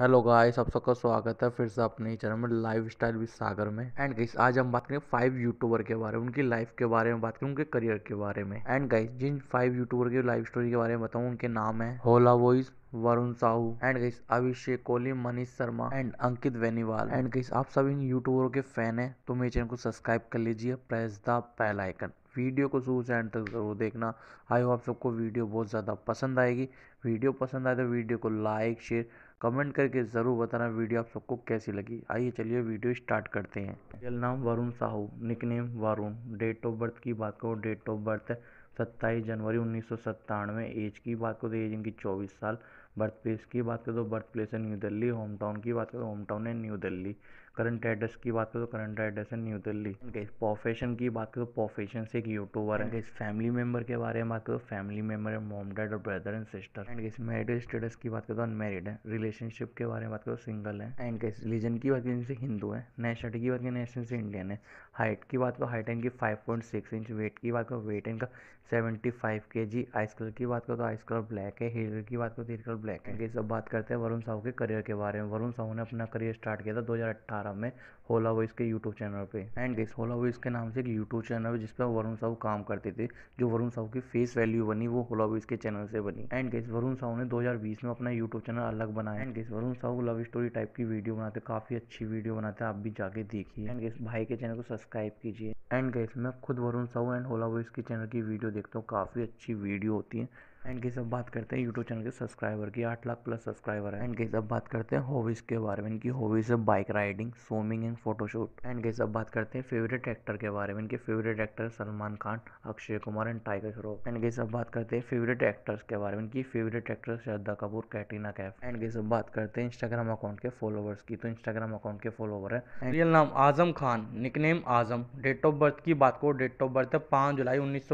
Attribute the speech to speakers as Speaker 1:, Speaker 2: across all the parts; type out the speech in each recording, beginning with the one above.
Speaker 1: hello guys आप सबका स्वागत है फिर से अपने चैनल में लाइफ स्टाइल विद सागर में एंड गाइस आज हम बात करें फाइव यूट्यूबर के बारे में उनकी लाइफ के बारे में बात करें उनके करियर के बारे में एंड गाइस जिन फाइव यूट्यूबर की लाइफ स्टोरी के बारे में बताऊं उनके नाम है Hola Voice Varun Sahu and guys Abhishek Kohli Manish Sharma and Ankit Beniwal and guys आप सब इन यूट्यूबरों के फैन हैं तो मेरे चैनल को सब्सक्राइब कर लीजिए press the bell icon video को शुरू से एंड तक जरूर देखना आई होप सबको वीडियो बहुत ज़्यादा पसंद आएगी वीडियो पसंद आए तो वीडियो को लाइक शेयर कमेंट करके ज़रूर बताना वीडियो आप सबको कैसी लगी आइए चलिए वीडियो स्टार्ट करते हैं जल नाम Varun Sahu nickname Varun date of birth की बात करो डेट ऑफ बर्थ सत्ताईस जनवरी उन्नीस सौ एज की बात करो तो एज इनकी चौबीस साल बर्थ प्लेस की बात करो तो बर्थ प्लेस है न्यू दिल्ली होम टाउन की बात करो होम टाउन है न्यू दिल्ली करंट एड्रेस की बात करो तो करंट एड्रेस है न्यू दिल्ली गाइस प्रोफेशन की बात करो प्रोफेशन से एक यूट्यूबर है गाइस फैमिली मेंबर के बारे में बात करो फैमिली मेंबर है मॉम डैड और brother and sister and guys married status की बात करो तो अनमेरिड है रिलेशनशिप के बारे में बात करो सिंगल है एंड कैसे रिलीजन की बात करें हिंदू है नेशनलिटी की बात करें नेशन से इंडियन है हाइट की बात करो हाइट इनकी five point six inch weight की बात करो वेट इनका सेवेंटी फाइव के जी आइस कलर की बात करो तो आइस कलर ब्लैक है हेयर की बात करो तो हेयर कलर ब्लैक है सब बात करते हैं वरुण साहू के करियर के बारे में वरुण साहू ने अपना करियर स्टार्ट किया था दो 2011 में होला वॉइस के यूट्यूब चैनल पे एंड गेस होला वॉइस के नाम से एक यूट्यूब चैनल है जिसपे वरुण साहू काम करते थे जो वरुण साहू की फेस वैल्यू बनी वो होला वॉइस के चैनल से बनी एंड गेस वरुण साहू ने 2020 में अपना यूट्यूब चैनल अलग बनाया and guys Varun Sahu love story type की वीडियो बनाते काफ़ी अच्छी वीडियो बनाते आप भी जाके देखिए एंड गेस भाई के चैनल को सब्सक्राइब कीजिए एंड गेस मैं खुद Varun Sahu and Hola Voice के चैनल की वीडियो देखता हूँ काफ़ी अच्छी वीडियो होती है एंड के सब बात करते हैं यूट्यूब चैनल के सब्सक्राइबर की आठ लाख प्लस सब्सक्राइबर है एंड के सब बात करते हैं हॉबीज़ के बारे में इनकी हॉबीज़ है bike riding swimming and photoshoot and के सब बात करते हैं फेवरेट एक्टर के बारे में इनके favourite actor Salman Khan Akshay Kumar and tiger Shroff and के सब बात करते हैं फेवरेट एक्टर्स के बारे में इनकी favourite actor Shraddha Kapoor Katrina Kaif and के सब बात करते हैं इंस्टाग्राम अकाउंट के फॉलोवर्स की तो इंस्टाग्राम अकाउंट के फॉलोवर है रियल नाम Azam Khan nickname Azam date of birth की बात करो डेट ऑफ बर्थ है पाँच जुलाई उन्नीस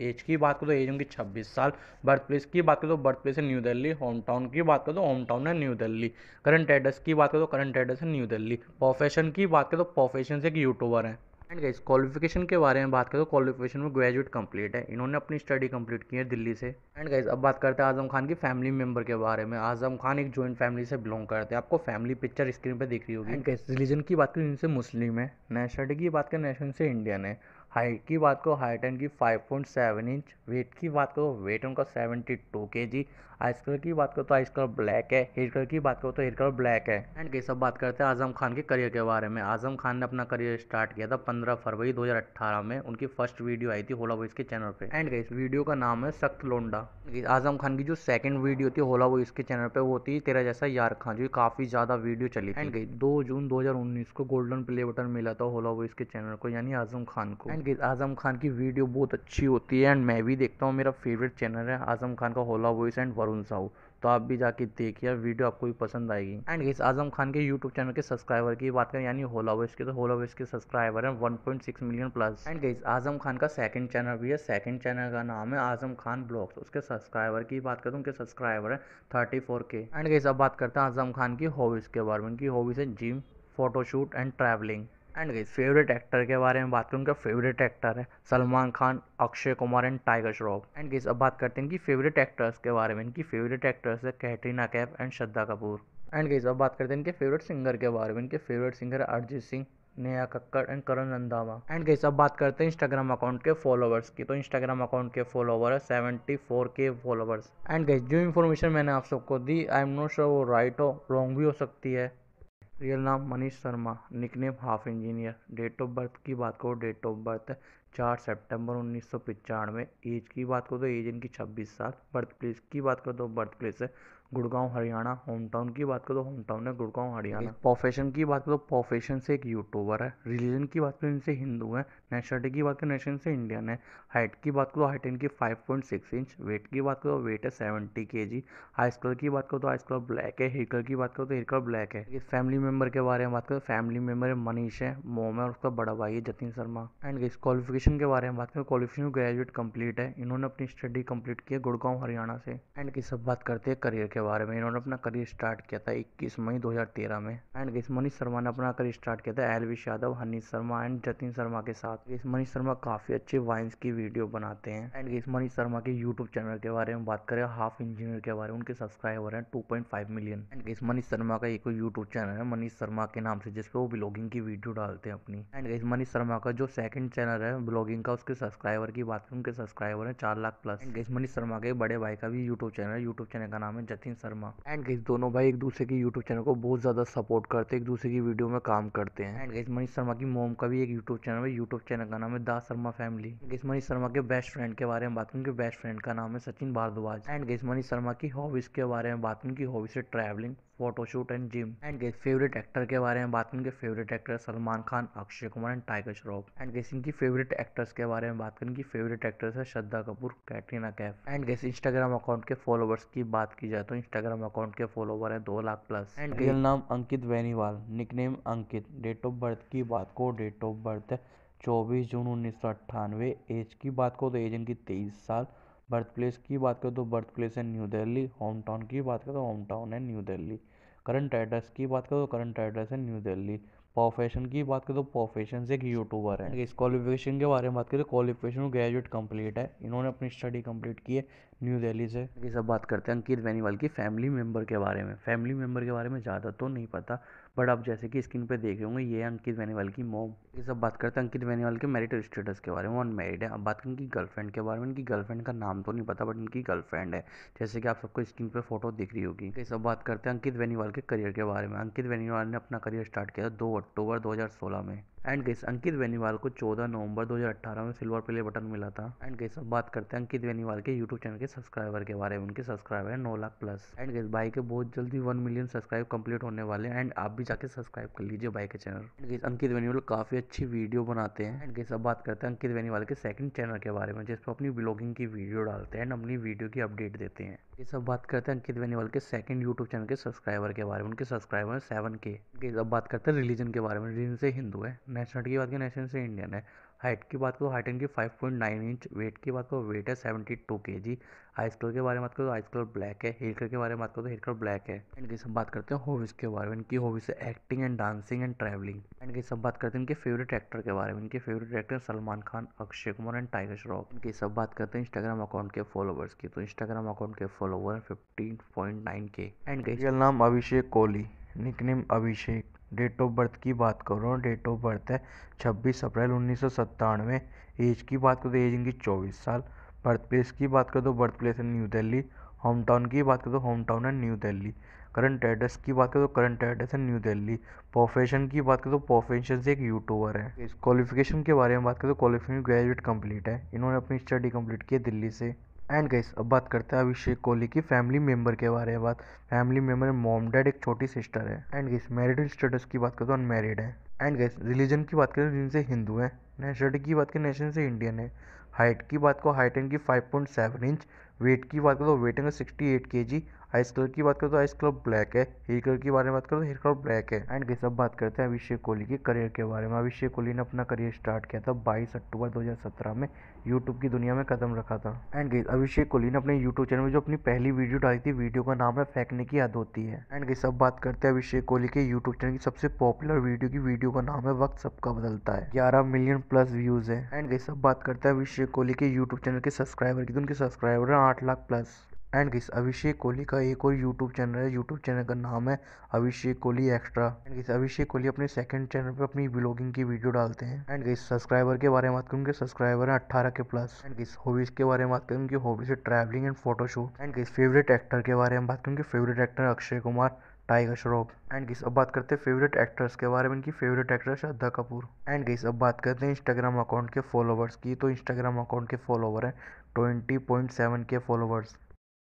Speaker 1: एज की बात करो तो एज उनकी छब्बीस साल बर्थ प्लेस की बात करें तो बर्थ प्लेस है न्यू दिल्ली होम टाउन की बात करें तो होम टाउन है न्यू दिल्ली करंट एड्रेस की बात करें तो करंट एड्रेस है न्यू दिल्ली प्रोफेशन की बात करें तो प्रोफेशन से एक यूट्यूबर है एंड गाइस क्वालिफिकेशन के बारे में बात करें तो क्वालिफिकेशन में ग्रेजुएट कंप्लीट है इन्होंने अपनी स्टडी कंप्लीट की है दिल्ली से एंड गाइस अब बात करते हैं आजम खान की फैमिली मेंबर के बारे में आजम खान एक जॉइंट फैमिली से बिलोंग करते हैं आपको फैमिली पिक्चर स्क्रीन पर दिख रही होगी एंड गाइस रिलीजन की बात करें इनसे मुस्लिम है नेशनलिटी की बात करें नेशनल से इंडियन है हाइट की बात करो हाइट पॉइंट 5.7 इंच वेट की बात करो वेट उनका 72 टू के जी आइस कलर की बात करो तो आइस कलर ब्लैक है हेयर कलर की बात करो तो हेयर कलर ब्लैक है एंड ये सब बात करते हैं आजम खान के करियर के बारे में आजम खान ने अपना करियर स्टार्ट किया था पंद्रह फरवरी दो में उनकी फर्स्ट वीडियो आई थी होला वॉइस के चैनल पे एंड इस वीडियो का नाम है सख्त लोंडा आजम खान की जो सेकंड वीडियो थी होला वॉइस के चैनल पे वो थी तेरा जैसा यार खान जो काफी ज्यादा वीडियो चली एंड गई दो जून दो को गोल्डन प्ले बटन मिला था होला वॉइस के चैनल को यानी आजम खान को एंड आजम खान की वीडियो बहुत अच्छी होती है एंड मैं भी देखता हूँ मेरा फेवरेट चैनल है आजम खान का होला वॉइस एंड अरुण साहू तो आप भी जाके देखिए वीडियो आपको भी पसंद आएगी एंड इस आजम खान के यूट्यूब चैनल के सब्सक्राइबर की बात करें यानी होलावेश के तो होलावेश के सब्सक्राइबर हैं 1.6 मिलियन प्लस एंड गई आजम खान का सेकंड चैनल भी है सेकंड चैनल का नाम है आजम खान ब्लॉग्स उसके सब्सक्राइबर की बात करें उनके सब्सक्राइबर है थर्टी के एंड गई अब बात करते हैं आजम खान की हॉबीज़ के बारे में उनकी हॉबीज़ है gym photoshoot and travelling and guys favourite actor के बारे में बात करूँ उनका फेवरेट एक्टर है Salman Khan Akshay Kumar and tiger Shroff and guys अब बात करते हैं इनकी फेवरेट एक्टर्स के बारे में इनकी फेवरेट एक्टर्स है Katrina Kaif and Shraddha Kapoor and guys अब बात करते हैं इनके फेवरेट सिंगर के बारे में इनके फेवरेट सिंगर है Arijit Singh Neha Kakkar and Karan Randhawa and guys अब बात करते हैं इंस्टाग्राम अकाउंट के फॉलोवर्स की तो इंस्टाग्राम अकाउंट के फॉलोवर है seventy four K followers and guys जो इन्फॉर्मेशन मैंने आप सबको दी आई एम नोट श्योर वो राइट हो रॉन्ग भी हो सकती है रियल नाम Manish Sharma nickname half engineer date of birth की बात करो डेट ऑफ बर्थ है चार सेप्टेम्बर उन्नीस सौ पचानवे एज की बात करो तो एज इनकी छब्बीस साल बर्थ प्लेस की बात करो तो बर्थ प्लेस है गुड़गांव हरियाणा होम टाउन की बात करो तो होम टाउन है गुड़गांव हरियाणा प्रोफेशन की बात करो प्रोफेशन से एक यूट्यूबर है रिलीजन की बात करो इनसे हिंदू है नेशनलिटी की बात करो नेशन से इंडियन है हाइट की बात करो हाइट इनकी five point six inch weight की बात करो वेट है सेवेंटी के जी हाई स्कूल की बात करो तो हाई स्कूल ब्लैक है हेयर कलर की बात करो तो हेयर कलर ब्लैक है इस फैमिली मेम्बर के बारे में बात करो फैमिली मेम्बर मनीष है मोम है और उसका बड़ा भाई है जतिन शर्मा एंड इस क्वालिफिकेशन के बारे में बात करो क्वालिफिकेशन ग्रेजुएट कंप्लीट है इन्होंने अपनी स्टडी कंप्लीट की है गुड़गांव हरियाणा से एंड की सब बात करते हैं करियर के के बारे में इन्होंने अपना करियर स्टार्ट किया था 21 मई 2013 में एंड गैस मनीष शर्मा ने अपना करियर स्टार्ट किया था एलविश यादव हनी शर्मा एंड जतिन शर्मा के साथ गैस मनीष शर्मा काफ़ी अच्छे वाइन्स की वीडियो बनाते हैं एंड गैस मनीष शर्मा के यूट्यूब चैनल के बारे में बात करें हाफ इंजीनियर के बारे में उनके सब्सक्राइबर है two million and guys Manish Sharma का एक यूट्यूब चैनल है मनीष शर्मा के नाम से जिसपे वो ब्लॉगिंग की वीडियो डालते हैं अपनी एंड गैस मनीष शर्मा का जो सेकंड चैनल है ब्लॉगिंग का उसके सब्सक्राइबर की बात करें उनके सब्सक्राइबर है चार lakh plus and guys Manish Sharma के बड़े भाई का भी यूट्यूब चैनल है यूट्यूब चैनल का नाम है जतिन नितिन शर्मा एंड गई दोनों भाई एक दूसरे के यूट्यूब चैनल को बहुत ज़्यादा सपोर्ट करते हैं एक दूसरे की वीडियो में काम करते हैं एंड गई मनीष शर्मा की मोम का भी एक यूट्यूब चैनल है यूट्यूब चैनल का नाम है दास शर्मा फैमिली गई मनीष शर्मा के बेस्ट फ्रेंड के बारे में बात करें उनके बेस्ट फ्रेंड का नाम है सचिन भारद्वाज एंड गई मनीष शर्मा की हॉबीज़ के बारे में बात करें उनकी हॉबीज है travelling photoshoot and gym and guys favourite actor के बारे में बात करेंगे favourite actor Salman Khan Akshay Kumar and tiger Shroff and guys इनकी फेवरेट एक्टर्स के बारे में बात करें फेवरेट एक्टर्स है Shraddha Kapoor Katrina Kaif and guys Instagram account के फॉलोवर्स की बात की जाए तो इंस्टाग्राम अकाउंट के फॉलोवर है दो लाख प्लस एंड रियल नाम Ankit nickname Ankit date of birth की बात को डेट ऑफ बर्थ है चौबीस जून उन्नीस सौ अट्ठानवे एज की बात को तो एज इनकी तेईस साल बर्थ प्लेस की बात करें तो बर्थ प्लेस है न्यू दिल्ली होम टाउन की बात करें तो होम टाउन है न्यू दिल्ली करंट एड्रेस की बात करें तो करंट एड्रेस है न्यू दिल्ली प्रोफेशन की बात करें तो प्रोफेशन से एक यूट्यूबर है इस क्वालिफिकेशन के बारे में बात करें तो क्वालिफिकेशन ग्रेजुएट कंप्लीट है इन्होंने अपनी स्टडी कंप्लीट की है न्यू दिल्ली से ये सब बात करते हैं अंकित बेनीवाल की फैमिली मेम्बर के बारे में फैमिली मेंबर के बारे में ज़्यादा तो नहीं पता बट आप जैसे कि स्क्रीन पे देख रहे होंगे ये अंकित बेनीवाल की मोम ये सब बात करते हैं अंकित बेनीवाल के मैरिटल स्टेटस के बारे में अनमेरिड है अब बात करें इनकी गर्लफ्रेंड के बारे में इनकी गर्लफ्रेंड का नाम तो नहीं पता बट इनकी गर्लफ्रेंड है जैसे कि आप सबको स्क्रीन पे फोटो दिख रही होगी ये सब बात करते हैं अंकित बेनीवाल के करियर के बारे में अंकित बेनीवाल ने अपना करियर स्टार्ट किया दो अक्टूबर दो में एंड गेस अंकित बेनीवाल को 14 नवंबर 2018 में सिल्वर प्ले बटन मिला था एंड गेस अब बात करते हैं अंकित बेनीवाल के यूट्यूब चैनल के सब्सक्राइबर के बारे में उनके सब्सक्राइबर है नौ लाख प्लस एंड गेस भाई के बहुत जल्दी वन मिलियन सब्सक्राइब कंप्लीट होने वाले एंड आप भी जाके सब्सक्राइब कर लीजिए भाई के चैनल अंकित बेनीवाल काफी अच्छी वीडियो बनाते हैं एंड गेस अब बात करते हैं अंकित बेनीवाल के सेकंड चैनल के बारे में जिस पर अपनी ब्लॉगिंग की वीडियो डालते हैं एंड अपनी वीडियो की अपडेट देते हैं ये सब बात करते हैं अंकित बेनीवाल के सेकंड यूट्यूब चैनल के सब्सक्राइबर के बारे में उनके सब्सक्राइबर है सेवन के अब बात करते हैं रिलीजन के बारे में रिलीजन से हिंदू है नेशनल की बात करें नेशनल से इंडियन है हाइट की बात करो हाइट इनकी five point nine inch weight की बात करो वेट है सेवेंटी टू के जी आइस कलर के बारे में बात करो आइस कलर ब्लैक है हेयर कलर के बारे में बात करो तो हेयर कलर ब्लैक है एंड की सब बात करते हैं हॉबीज़ के बारे में इनकी हॉबीज़ है acting and dancing and travelling and की सब बात करते हैं इनके फेवरेट एक्टर के बारे में इनके favourite actor Salman Khan Akshay Kumar and tiger Shroff इनकी सब बात करते हैं इंस्टाग्राम अकाउंट के फॉलोवर्स की तो इंस्टाग्राम अकाउंट के follower fifteen point nine K and real नाम Abhishek Kohli nickname Abhishek date of birth की बात कर रहा हूँ डेट ऑफ बर्थ है छब्बीस अप्रैल उन्नीस सौ सत्तानवे एज की बात करो तो एज इनकी चौबीस साल बर्थ प्लेस की बात करो तो बर्थ प्लेस है न्यू दिल्ली होम टाउन की बात करो तो होम टाउन है न्यू दिल्ली करंट एड्रेस की बात करो तो करंट एड्रेस है न्यू दिल्ली प्रोफेशन की बात करो तो प्रोफेशन से एक यूट्यूबर है इस क्वालिफिकेशन के बारे में बात करो तो क्वालिफिकेशन ग्रेजुएट कंप्लीट है इन्होंने अपनी स्टडी कंप्लीट की है दिल्ली से एंड गैस अब बात करते हैं अभिषेक कोहली की फैमिली मेम्बर के बारे में बात फैमिली मेम्बर मॉम डैड एक छोटी सिस्टर है एंड गैस मैरिडल स्टेटस की बात करें तो अनमेरिड है एंड गैस रिलीजन की बात करें जिनसे हिंदू हैं नेशनलिटी की बात करें नेशन से इंडियन है हाइट की बात करो हाइट इनकी five point seven inch weight की बात करो वेट इनका सिक्सटी एट के जी आइस कलर की बात करो तो आइस कलर ब्लैक है हेयर कलर की बारे में बात करो तो हेयर कलर ब्लैक है एंड सब बात करते हैं अभिषेक कोहली के करियर के बारे में अभिषेक कोहली ने अपना करियर स्टार्ट किया था बाईस अक्टूबर दो में यूट्यूब की दुनिया में कदम रखा था एंड गई अभिषेक कोहली ने अपने यूट्यूब चैनल में जो अपनी पहली वीडियो डाली थी वीडियो का नाम है फेंकने की याद होती है एंड गई सब बात करते हैं अभिषेक कोहली के यूट्यूब चैनल की सबसे पॉपुलर वीडियो की वीडियो का नाम है वक्त सबका बदलता है ग्यारह मिलियन प्लस व्यूज है एंड गई सब बात करते हैं अभिषेक कोहली के यूट्यूब चैनल के सब्सक्राइबर की तो उनके सब्सक्राइबर है आठ लाख प्लस एंड किस अभिषेक कोहली का एक और यूट्यूब चैनल है यूट्यूब चैनल का नाम है अभिषेक कोहली एक्स्ट्रा एंड किस अभिषेक कोहली अपने सेकंड चैनल पर अपनी ब्लॉगिंग की वीडियो डालते हैं एंड गाइस सब्सक्राइबर के बारे में बात करूँ उनके सब्सक्राइबर हैं अट्ठारह के प्लस एंड किस हॉबीज के बारे में बात करूँ उनकी हॉबीज है ट्रैवलिंग एंड फोटोशूट एंड किस फेवरेट एक्टर के बारे में बात करूँ उनके favourite actor Akshay Kumar Tiger Shroff and guys अब बात करते हैं फेवरेट एक्ट्रेस के बारे में इनकी favourite actress Shraddha Kapoor and guys अब बात करते हैं इंस्टाग्राम अकाउंट के फॉलोवर्स की तो इंस्टाग्राम अकाउंट के फॉलोवर हैं twenty point seven K followers